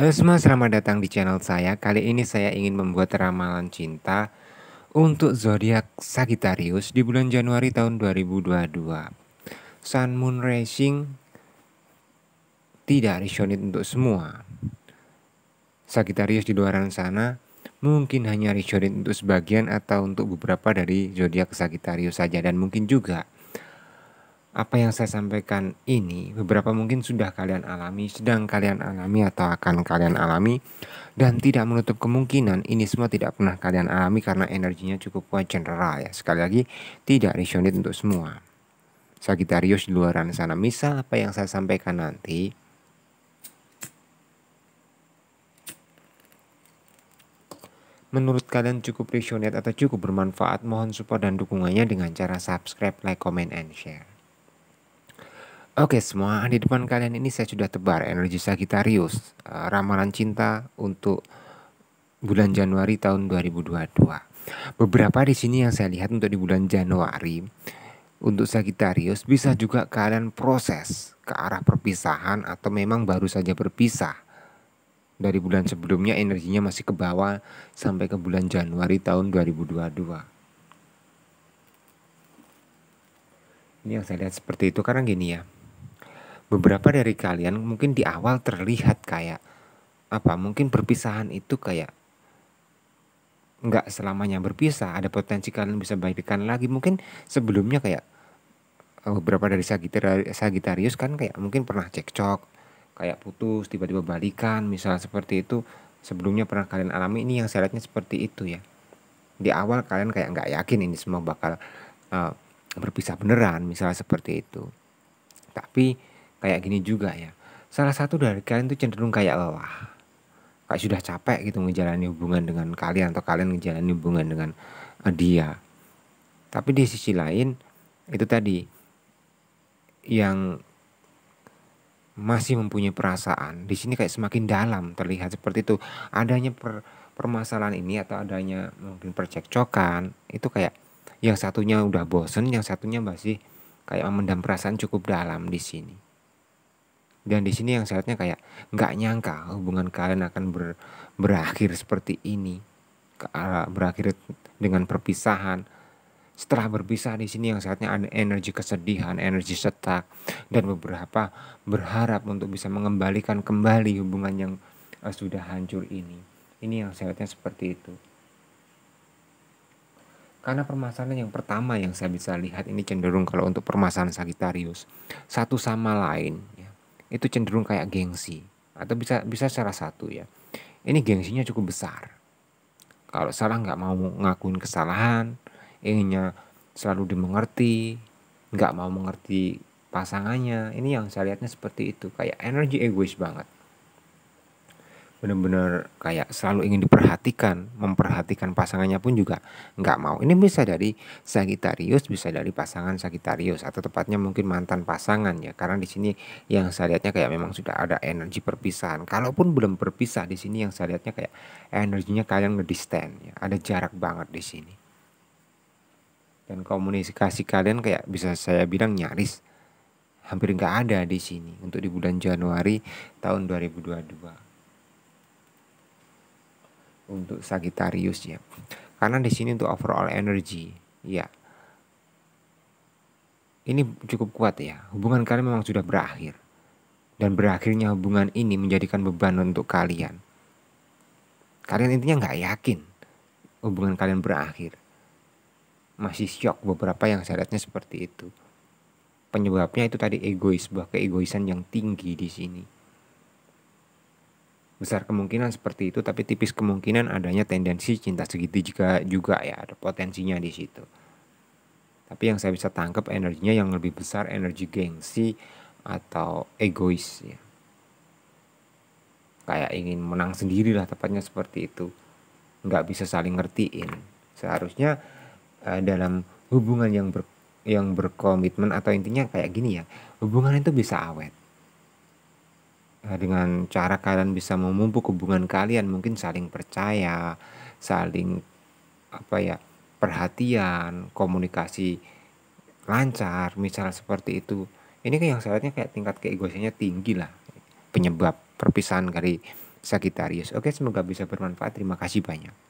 Halo semua, selamat datang di channel saya. Kali ini saya ingin membuat ramalan cinta untuk zodiak Sagittarius di bulan Januari tahun 2022. Sun Moon Racing tidak resonate untuk semua. Sagittarius di luar sana mungkin hanya resonate untuk sebagian atau untuk beberapa dari zodiak Sagittarius saja dan mungkin juga apa yang saya sampaikan ini beberapa mungkin sudah kalian alami, sedang kalian alami atau akan kalian alami dan tidak menutup kemungkinan ini semua tidak pernah kalian alami karena energinya cukup kuat general ya. Sekali lagi tidak resonate untuk semua. Sagitarius di luaran sana, misal apa yang saya sampaikan nanti menurut kalian cukup resonate atau cukup bermanfaat, mohon support dan dukungannya dengan cara subscribe, like, comment, and share. Oke semua, di depan kalian ini saya sudah tebar energi Sagittarius, eh, ramalan cinta untuk bulan Januari tahun 2022. Beberapa di sini yang saya lihat untuk di bulan Januari untuk Sagittarius bisa juga kalian proses ke arah perpisahan atau memang baru saja berpisah. Dari bulan sebelumnya energinya masih ke bawah sampai ke bulan Januari tahun 2022. Ini yang saya lihat seperti itu karena gini ya beberapa dari kalian mungkin di awal terlihat kayak apa mungkin perpisahan itu kayak nggak selamanya berpisah ada potensi kalian bisa balikan lagi mungkin sebelumnya kayak eh, beberapa dari Sagitarius kan kayak mungkin pernah cekcok kayak putus tiba-tiba balikan misal seperti itu sebelumnya pernah kalian alami ini yang saya seperti itu ya di awal kalian kayak nggak yakin ini semua bakal uh, berpisah beneran misalnya seperti itu tapi kayak gini juga ya. Salah satu dari kalian tuh cenderung kayak lelah. Kayak sudah capek gitu menjalani hubungan dengan kalian atau kalian menjalani hubungan dengan eh, dia. Tapi di sisi lain itu tadi yang masih mempunyai perasaan di sini kayak semakin dalam terlihat seperti itu adanya per, permasalahan ini atau adanya mungkin percekcokan itu kayak yang satunya udah bosen yang satunya masih kayak memendam perasaan cukup dalam di sini dan di sini yang sehatnya kayak nggak nyangka hubungan kalian akan ber, berakhir seperti ini, berakhir dengan perpisahan. Setelah berpisah di sini yang sehatnya ada energi kesedihan, energi setak, dan beberapa berharap untuk bisa mengembalikan kembali hubungan yang eh, sudah hancur ini. Ini yang sehatnya seperti itu. Karena permasalahan yang pertama yang saya bisa lihat ini cenderung kalau untuk permasalahan Sagittarius satu sama lain itu cenderung kayak gengsi atau bisa bisa salah satu ya. Ini gengsinya cukup besar. Kalau salah nggak mau ngakuin kesalahan, inginnya selalu dimengerti, nggak mau mengerti pasangannya. Ini yang saya lihatnya seperti itu, kayak energi egois banget benar-benar kayak selalu ingin diperhatikan, memperhatikan pasangannya pun juga nggak mau. Ini bisa dari Sagitarius, bisa dari pasangan Sagitarius atau tepatnya mungkin mantan pasangan ya. Karena di sini yang saya lihatnya kayak memang sudah ada energi perpisahan. Kalaupun belum berpisah di sini yang saya lihatnya kayak energinya kalian ngedistan ya. Ada jarak banget di sini. Dan komunikasi kalian kayak bisa saya bilang nyaris hampir nggak ada di sini untuk di bulan Januari tahun 2022 untuk Sagittarius ya. Karena di sini untuk overall energy ya. Ini cukup kuat ya. Hubungan kalian memang sudah berakhir. Dan berakhirnya hubungan ini menjadikan beban untuk kalian. Kalian intinya nggak yakin hubungan kalian berakhir. Masih shock beberapa yang syaratnya seperti itu. Penyebabnya itu tadi egois, sebuah keegoisan yang tinggi di sini besar kemungkinan seperti itu tapi tipis kemungkinan adanya tendensi cinta segitu juga juga ya ada potensinya di situ tapi yang saya bisa tangkap energinya yang lebih besar energi gengsi atau egois ya kayak ingin menang sendiri lah tepatnya seperti itu nggak bisa saling ngertiin seharusnya eh, dalam hubungan yang ber, yang berkomitmen atau intinya kayak gini ya hubungan itu bisa awet Eh, dengan cara kalian bisa memupuk hubungan kalian mungkin saling percaya saling apa ya perhatian komunikasi lancar misal seperti itu ini kan yang syaratnya kayak tingkat keegoisannya tinggi lah penyebab perpisahan dari Sagitarius. oke semoga bisa bermanfaat terima kasih banyak